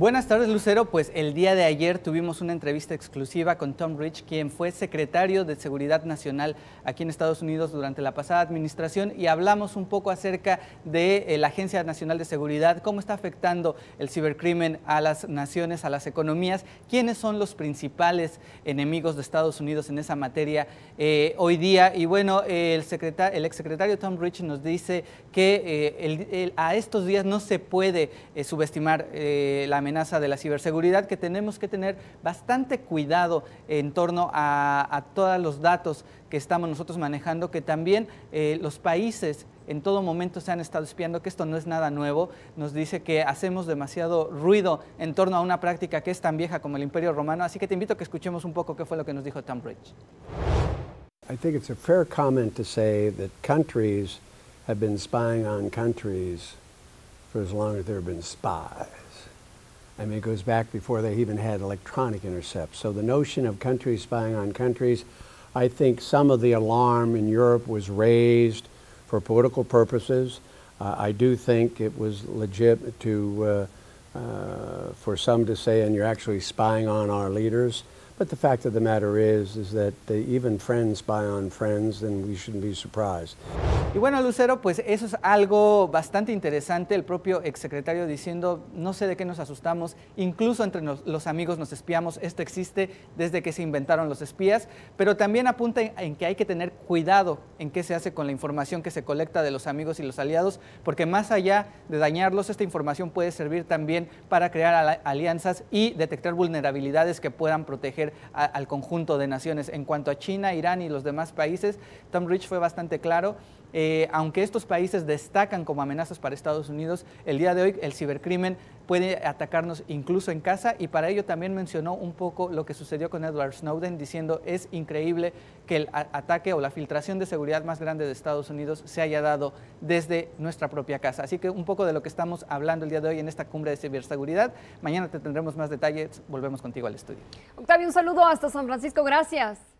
Buenas tardes, Lucero. Pues el día de ayer tuvimos una entrevista exclusiva con Tom Rich, quien fue secretario de Seguridad Nacional aquí en Estados Unidos durante la pasada administración, y hablamos un poco acerca de eh, la Agencia Nacional de Seguridad, cómo está afectando el cibercrimen a las naciones, a las economías, quiénes son los principales enemigos de Estados Unidos en esa materia eh, hoy día. Y bueno, el, el exsecretario Tom Rich nos dice que eh, a estos días no se puede subestimar la amenaza amenaza de la ciberseguridad, que tenemos que tener bastante cuidado en torno a, todos los datos que estamos nosotros manejando, que también eh, los países en todo momento se han estado espiando, que esto no es nada nuevo, nos dice que hacemos demasiado ruido en torno a una práctica que es tan vieja como el Imperio Romano, así que te invito a que escuchemos un poco qué fue lo que nos dijo Tom Bridge. I think it's a fair comment to say that countries have been spying I mean, it goes back before they even had electronic intercepts. So the notion of countries spying on countries, I think some of the alarm in Europe was raised for political purposes. Uh, I do think it was legit to, uh, uh, for some to say, and you're actually spying on our leaders. But the fact of the matter is, that even friends on friends, and we shouldn't be surprised. Y bueno, Lucero, pues eso es algo bastante interesante. El propio exsecretario diciendo, no sé de qué nos asustamos, incluso entre los amigos nos espiamos. Esto existe desde que se inventaron los espías, pero también apunta en que hay que tener cuidado en qué se hace con la información que se colecta de los amigos y los aliados, porque más allá de dañarlos, esta información puede servir también para crear alianzas y detectar vulnerabilidades que puedan proteger al conjunto de naciones. En cuanto a China, Irán y los demás países, Tom Rich fue bastante claro. Eh, aunque estos países destacan como amenazas para Estados Unidos, el día de hoy el cibercrimen puede atacarnos incluso en casa y para ello también mencionó un poco lo que sucedió con Edward Snowden diciendo es increíble que el ataque o la filtración de seguridad más grande de Estados Unidos se haya dado desde nuestra propia casa. Así que un poco de lo que estamos hablando el día de hoy en esta cumbre de ciberseguridad. Mañana te tendremos más detalles. Volvemos contigo al estudio. Octavio, un saludo hasta San Francisco. Gracias.